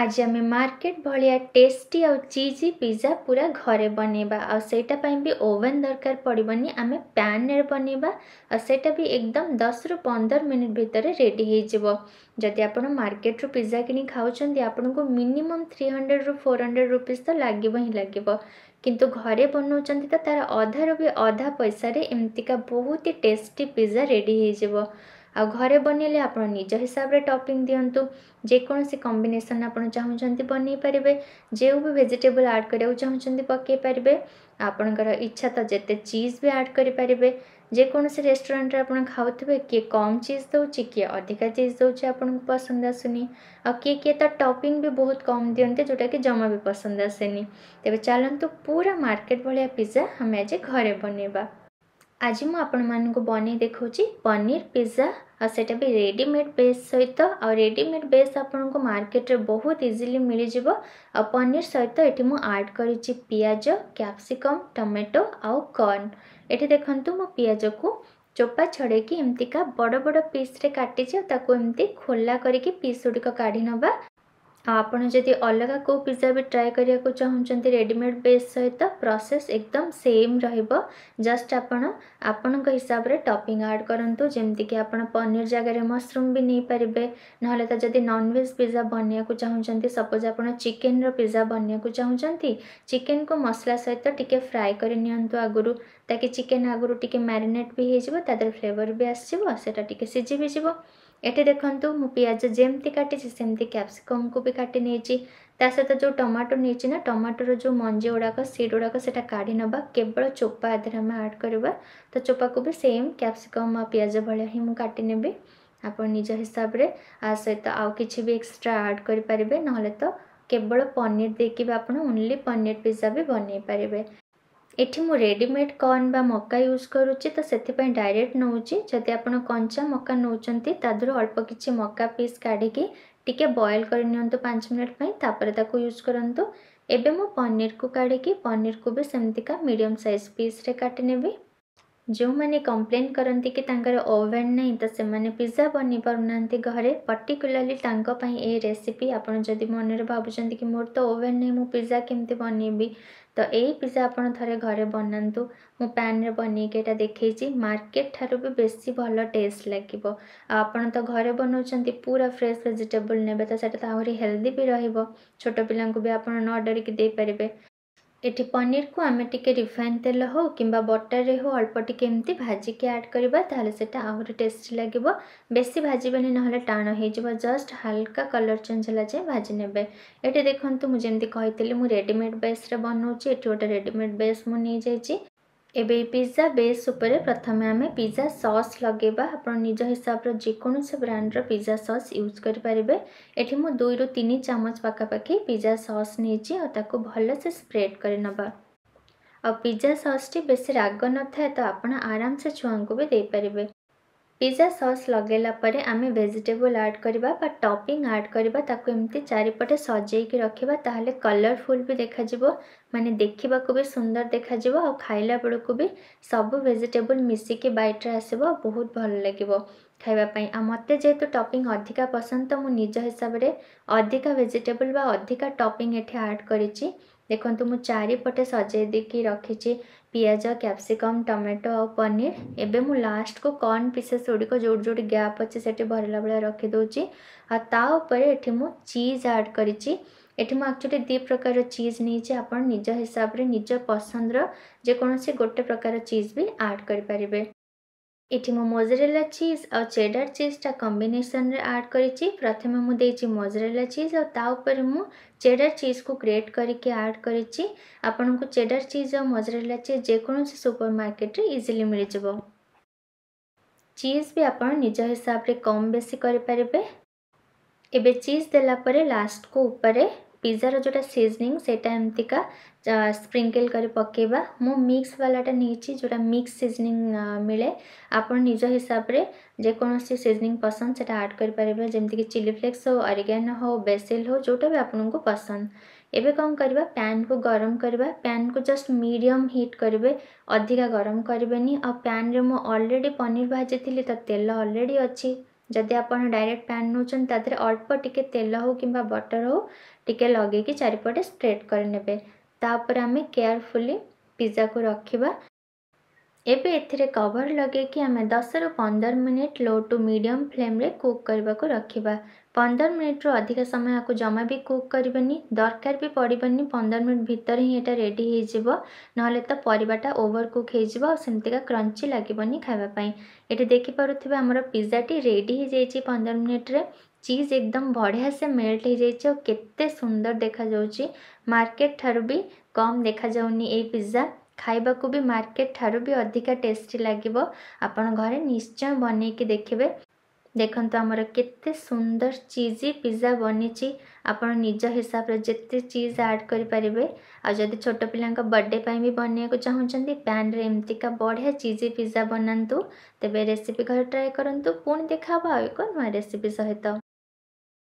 ଆଜି ଆମେ ମାର୍କେଟ୍ ଭଳିଆ ଟେଷ୍ଟି ଆଉ ଚିଜି ପିଜ୍ଜା ପୁରା ଘରେ ବନେଇବା ଆଉ ସେଇଟା ପାଇଁ ବି ଓଭେନ୍ ଦରକାର ପଡ଼ିବନି ଆମେ ପ୍ୟାନ୍ରେ ବନେଇବା ଆଉ ସେଇଟା ବି ଏକଦମ୍ ଦଶରୁ ପନ୍ଦର ମିନିଟ୍ ଭିତରେ ରେଡ଼ି ହେଇଯିବ ଯଦି ଆପଣ ମାର୍କେଟ୍ରୁ ପିଜ୍ଜା କିଣି ଖାଉଛନ୍ତି ଆପଣଙ୍କୁ ମିନିମମ୍ ଥ୍ରୀ ହଣ୍ଡ୍ରେଡ଼ରୁ ଫୋର୍ ହଣ୍ଡ୍ରେଡ଼ ରୁପିଜ୍ ତ ଲାଗିବ ହିଁ ଲାଗିବ କିନ୍ତୁ ଘରେ ବନାଉଛନ୍ତି ତ ତା'ର ଅଧାରୁ ବି ଅଧା ପଇସାରେ ଏମିତିକା ବହୁତ ହି ଟେଷ୍ଟି ପିଜ୍ଜା ରେଡ଼ି ହେଇଯିବ ଆଉ ଘରେ ବନେଇଲେ ଆପଣ ନିଜ ହିସାବରେ ଟପିଂ ଦିଅନ୍ତୁ ଯେକୌଣସି କମ୍ବିନେସନ୍ ଆପଣ ଚାହୁଁଛନ୍ତି ବନେଇ ପାରିବେ ଯେଉଁ ବି ଭେଜିଟେବଲ୍ ଆଡ଼୍ କରିବାକୁ ଚାହୁଁଛନ୍ତି ପକେଇ ପାରିବେ ଆପଣଙ୍କର ଇଚ୍ଛା ତ ଯେତେ ଚିଜ୍ ବି ଆଡ଼୍ କରିପାରିବେ ଯେକୌଣସି ରେଷ୍ଟୁରାଣ୍ଟରେ ଆପଣ ଖାଉଥିବେ କିଏ କମ୍ ଚିଜ୍ ଦେଉଛି କିଏ ଅଧିକା ଚିଜ୍ ଦେଉଛି ଆପଣଙ୍କୁ ପସନ୍ଦ ଆସୁନି ଆଉ କିଏ କିଏ ତା ଟପିଂ ବି ବହୁତ କମ୍ ଦିଅନ୍ତି ଯେଉଁଟାକି ଜମା ବି ପସନ୍ଦ ଆସେନି ତେବେ ଚାଲନ୍ତୁ ପୁରା ମାର୍କେଟ୍ ଭଳିଆ ପିଜ୍ଜା ଆମେ ଆଜି ଘରେ ବନେଇବା ଆଜି ମୁଁ ଆପଣମାନଙ୍କୁ ବନେଇ ଦେଖାଉଛି ପନିର ପିଜ୍ଜା ଆଉ ସେଇଟା ବି ରେଡ଼ିମେଡ଼୍ ବେସ୍ ସହିତ ଆଉ ରେଡ଼ିମେଡ଼୍ ବେସ୍ ଆପଣଙ୍କୁ ମାର୍କେଟରେ ବହୁତ ଇଜିଲି ମିଳିଯିବ ଆଉ ପନିର ସହିତ ଏଠି ମୁଁ ଆଡ଼୍ କରିଛି ପିଆଜ କ୍ୟାପ୍ସିକମ୍ ଟମାଟୋ ଆଉ କର୍ନ ଏଠି ଦେଖନ୍ତୁ ମୁଁ ପିଆଜକୁ ଚୋପା ଛଡ଼େଇକି ଏମିତିକା ବଡ଼ ବଡ଼ ପିସ୍ରେ କାଟିଛି ଆଉ ତାକୁ ଏମିତି ଖୋଲା କରିକି ପିସ୍ ଗୁଡ଼ିକ କାଢ଼ି ନେବା आउँदा अलगा को पिज्जा ट्राई रेडिमेड बेस सहित प्रोसेस एकदम सेम रह जस्ट आप आप हिसाबले टपिङ आड्कु जे आप पनी जा मसरु पारे ननभेज पिज्जा बनैवाकु चाहन्छ सपोज आप चेन र पिजा बनै चाहन्छ को मसला सहित टिक फ्राई गरिग्र ତାକି ଚିକେନ୍ ଆଗରୁ ଟିକେ ମ୍ୟାରିନେଟ୍ ବି ହେଇଯିବ ତା ଦେହରେ ଫ୍ଲେଭର୍ ବି ଆସିଯିବ ସେଇଟା ଟିକେ ସିଝି ବି ଯିବ ଏଠି ଦେଖନ୍ତୁ ମୁଁ ପିଆଜ ଯେମିତି କାଟିଛି ସେମିତି କ୍ୟାପ୍ସିକମ୍କୁ ବି କାଟି ନେଇଛି ତା ସହିତ ଯେଉଁ ଟମାଟୋ ନେଇଛି ନା ଟମାଟୋର ଯେଉଁ ମଞ୍ଜି ଗୁଡ଼ାକ ସିଡ଼୍ ଗୁଡ଼ାକ ସେଇଟା କାଢ଼ି ନେବା କେବଳ ଚୋପା ଆଧିରେ ଆମେ ଆଡ଼୍ କରିବା ତ ଚୋପାକୁ ବି ସେମ୍ କ୍ୟାପ୍ସିକମ୍ ଆଉ ପିଆଜ ଭଳିଆ ହିଁ ମୁଁ କାଟି ନେବି ଆପଣ ନିଜ ହିସାବରେ ଆ ସହିତ ଆଉ କିଛି ବି ଏକ୍ସଟ୍ରା ଆଡ଼୍ କରିପାରିବେ ନହେଲେ ତ କେବଳ ପନିର ଦେଇକି ବି ଆପଣ ଓନ୍ଲି ପନିର ପିଜ୍ଜା ବି ବନେଇ ପାରିବେ ଏଠି ମୁଁ ରେଡ଼ିମେଡ଼୍ କର୍ଣ୍ଣ ବା ମକା ୟୁଜ୍ କରୁଛି ତ ସେଥିପାଇଁ ଡାଇରେକ୍ଟ ନେଉଛି ଯଦି ଆପଣ କଞ୍ଚା ମକା ନେଉଛନ୍ତି ତା ଦେହରୁ ଅଳ୍ପ କିଛି ମକା ପିସ୍ କାଢ଼ିକି ଟିକେ ବଏଲ୍ କରି ନିଅନ୍ତୁ ପାଞ୍ଚ ମିନିଟ୍ ପାଇଁ ତାପରେ ତାକୁ ୟୁଜ୍ କରନ୍ତୁ ଏବେ ମୁଁ ପନିରକୁ କାଢ଼ିକି ପନିରକୁ ବି ସେମିତିକା ମିଡ଼ିୟମ୍ ସାଇଜ୍ ପିସ୍ରେ କାଟିନେବି ଯେଉଁମାନେ କମ୍ପ୍ଲେନ୍ କରନ୍ତି କି ତାଙ୍କର ଓଭେନ୍ ନାହିଁ ତ ସେମାନେ ପିଜ୍ଜା ବନେଇ ପାରୁନାହାନ୍ତି ଘରେ ପର୍ଟିକୁଲାରଲି ତାଙ୍କ ପାଇଁ ଏ ରେସିପି ଆପଣ ଯଦି ମନରେ ଭାବୁଛନ୍ତି କି ମୋର ତ ଓଭେନ୍ ନାହିଁ ମୁଁ ପିଜ୍ଜା କେମିତି ବନେଇବି ତ ଏଇ ପିଜା ଆପଣ ଥରେ ଘରେ ବନାନ୍ତୁ ମୁଁ ପ୍ୟାନ୍ରେ ବନେଇକି ଏଇଟା ଦେଖେଇଛି ମାର୍କେଟ୍ ଠାରୁ ବି ବେଶୀ ଭଲ ଟେଷ୍ଟ ଲାଗିବ ଆଉ ଆପଣ ତ ଘରେ ବନାଉଛନ୍ତି ପୁରା ଫ୍ରେଶ୍ ଭେଜିଟେବୁଲ୍ ନେବେ ତ ସେଇଟା ତ ଆହୁରି ହେଲ୍ଦି ବି ରହିବ ଛୋଟ ପିଲାଙ୍କୁ ବି ଆପଣ ନ ଡରିକି ଦେଇପାରିବେ ଏଠି ପନିରକୁ ଆମେ ଟିକେ ରିଫାଇନ୍ ତେଲ ହେଉ କିମ୍ବା ବଟରରେ ହେଉ ଅଳ୍ପ ଟିକେ ଏମିତି ଭାଜିକି ଆଡ଼୍ କରିବା ତାହେଲେ ସେଇଟା ଆହୁରି ଟେଷ୍ଟି ଲାଗିବ ବେଶୀ ଭାଜିବେନି ନହେଲେ ଟାଣ ହେଇଯିବ ଜଷ୍ଟ ହାଲକା କଲର୍ ଚେଞ୍ଜ ହେଲା ଯାଏଁ ଭାଜି ନେବେ ଏଠି ଦେଖନ୍ତୁ ମୁଁ ଯେମିତି କହିଥିଲି ମୁଁ ରେଡ଼ିମେଡ଼୍ ବେସ୍ରେ ବନାଉଛି ଏଠି ଗୋଟେ ରେଡ଼ିମେଡ଼୍ ବେସ୍ ମୁଁ ନେଇଯାଇଛି ଏବେ ପିଜ୍ଜା ବେସ୍ ଉପରେ ପ୍ରଥମେ ଆମେ ପିଜ୍ଜା ସସ୍ ଲଗାଇବା ଆପଣ ନିଜ ହିସାବର ଯେକୌଣସି ବ୍ରାଣ୍ଡର ପିଜ୍ଜା ସସ୍ ୟୁଜ୍ କରିପାରିବେ ଏଠି ମୁଁ ଦୁଇରୁ ତିନି ଚାମଚ ପାଖାପାଖି ପିଜ୍ଜା ସସ୍ ନେଇଛି ଆଉ ତାକୁ ଭଲସେ ସ୍ପ୍ରେଡ଼୍ କରିନେବା ଆଉ ପିଜ୍ଜା ସସ୍ଟି ବେଶୀ ରାଗ ନଥାଏ ତ ଆପଣ ଆରାମସେ ଛୁଆଙ୍କୁ ବି ଦେଇପାରିବେ ପିଜା ସସ୍ ଲଗାଇଲା ପରେ ଆମେ ଭେଜିଟେବୁଲ୍ ଆଡ଼୍ କରିବା ବା ଟପିଂ ଆଡ଼୍ କରିବା ତାକୁ ଏମିତି ଚାରିପଟେ ସଜେଇକି ରଖିବା ତାହେଲେ କଲରଫୁଲ୍ ବି ଦେଖାଯିବ ମାନେ ଦେଖିବାକୁ ବି ସୁନ୍ଦର ଦେଖାଯିବ ଆଉ ଖାଇଲା ବେଳକୁ ବି ସବୁ ଭେଜିଟେବୁଲ୍ ମିଶିକି ବାଇଟ୍ରେ ଆସିବ ବହୁତ ଭଲ ଲାଗିବ ଖାଇବା ପାଇଁ ଆଉ ମୋତେ ଯେହେତୁ ଟପିଂ ଅଧିକା ପସନ୍ଦ ତ ମୁଁ ନିଜ ହିସାବରେ ଅଧିକା ଭେଜିଟେବୁଲ୍ ବା ଅଧିକା ଟପିଂ ଏଠି ଆଡ଼୍ କରିଛି ଦେଖନ୍ତୁ ମୁଁ ଚାରିପଟେ ସଜେଇ ଦେଇକି ରଖିଛି ପିଆଜ କ୍ୟାପ୍ସିକମ୍ ଟମାଟୋ ଆଉ ପନିର୍ ଏବେ ମୁଁ ଲାଷ୍ଟକୁ କର୍ଣ୍ଣ ପିସେସ୍ ଗୁଡ଼ିକ ଯେଉଁଠି ଯେଉଁଠି ଗ୍ୟାପ୍ ଅଛି ସେଠି ଭରିଲା ଭଳିଆ ରଖିଦେଉଛି ଆଉ ତା ଉପରେ ଏଠି ମୁଁ ଚିଜ୍ ଆଡ଼୍ କରିଛି ଏଠି ମୁଁ ଆକ୍ଚୁଆଲି ଦୁଇ ପ୍ରକାର ଚିଜ୍ ନେଇଛି ଆପଣ ନିଜ ହିସାବରେ ନିଜ ପସନ୍ଦର ଯେକୌଣସି ଗୋଟେ ପ୍ରକାର ଚିଜ୍ ବି ଆଡ଼୍ କରିପାରିବେ ଏଠି ମୁଁ ମୋଜରେଲା ଚିଜ୍ ଆଉ ଚେଡ଼ାର ଚିଜ୍ଟା କମ୍ବିନେସନ୍ରେ ଆଡ଼୍ କରିଛି ପ୍ରଥମେ ମୁଁ ଦେଇଛି ମୋଜରେଲା ଚିଜ୍ ଆଉ ତା ଉପରେ ମୁଁ ଚେଡ଼ାର ଚିଜ୍କୁ ଗ୍ରେଟ୍ କରିକି ଆଡ଼୍ କରିଛି ଆପଣଙ୍କୁ ଚେଡ଼ାର ଚିଜ୍ ଆଉ ମୋଜରେଲା ଚିଜ୍ ଯେକୌଣସି ସୁପର ମାର୍କେଟରେ ଇଜିଲି ମିଳିଯିବ ଚିଜ୍ ବି ଆପଣ ନିଜ ହିସାବରେ କମ୍ ବେଶୀ କରିପାରିବେ ଏବେ ଚିଜ୍ ଦେଲା ପରେ ଲାଷ୍ଟକୁ ଉପରେ ପିଜାର ଯେଉଁଟା ସିଜନିଂ ସେଇଟା ଏମିତିକା ସ୍ପ୍ରିଙ୍କିଲ୍ କରି ପକାଇବା ମୁଁ ମିକ୍ସ ବାଲାଟା ନେଇଛି ଯେଉଁଟା ମିକ୍ସ ସିଜନିଂ ମିଳେ ଆପଣ ନିଜ ହିସାବରେ ଯେକୌଣସି ସିଜନିଂ ପସନ୍ଦ ସେଇଟା ଆଡ଼୍ କରିପାରିବେ ଯେମିତିକି ଚିଲି ଫ୍ଲେକ୍ସ ହେଉ ଅରିଗାନ ହେଉ ବେସିଲ୍ ହେଉ ଯେଉଁଟା ବି ଆପଣଙ୍କୁ ପସନ୍ଦ ଏବେ କ'ଣ କରିବା ପ୍ୟାନ୍କୁ ଗରମ କରିବା ପ୍ୟାନ୍କୁ ଜଷ୍ଟ ମିଡ଼ିୟମ୍ ହିଟ୍ କରିବେ ଅଧିକା ଗରମ କରିବେନି ଆଉ ପ୍ୟାନ୍ରେ ମୁଁ ଅଲରେଡ଼ି ପନିର ଭାଜିଥିଲି ତ ତେଲ ଅଲରେଡ଼ି ଅଛି जदि आप डायरेक्ट पैन नौ तेरे अल्प टिके तेल हो कि बटर हो टे लगे चारिपटे स्प्रेड करें केयरफुली पिज्जा को रखा एवं एवर लगे कि आम दस रु पंदर minute low to medium flame रे कुक करने को रखा पंदर मिनिट रु अधिक समय आपको जमा भी कुक कर दरकार भी पड़ेन पंदर मिनिट भितर ही यहाँ रेडी ना तो परटा ओवर कुक होमती क्रंची लगभग खावाई ये देखिपे आम पिज्जाटी रेडी पंदर मिनिट्रे चीज एकदम बढ़िया से मेल्ट हो होते सुंदर देखा जा मार्केट ठार भी कम देखा जा पिज्जा ଖାଇବାକୁ ବି ମାର୍କେଟ ଠାରୁ ବି ଅଧିକା ଟେଷ୍ଟି ଲାଗିବ ଆପଣ ଘରେ ନିଶ୍ଚୟ ବନେଇକି ଦେଖିବେ ଦେଖନ୍ତୁ ଆମର କେତେ ସୁନ୍ଦର ଚିଜି ପିଜ୍ଜା ବନିଛି ଆପଣ ନିଜ ହିସାବରେ ଯେତେ ଚିଜ୍ ଆଡ଼୍ କରିପାରିବେ ଆଉ ଯଦି ଛୋଟ ପିଲାଙ୍କ ବର୍ଥଡ଼େ ପାଇଁ ବି ବନେଇବାକୁ ଚାହୁଁଛନ୍ତି ପ୍ୟାନ୍ରେ ଏମିତିକା ବଢ଼ିଆ ଚିଜି ପିଜ୍ଜା ବନାନ୍ତୁ ତେବେ ରେସିପି ଘରେ ଟ୍ରାଏ କରନ୍ତୁ ପୁଣି ଦେଖା ହେବ ଆଉ ଏକ ନୂଆ ରେସିପି ସହିତ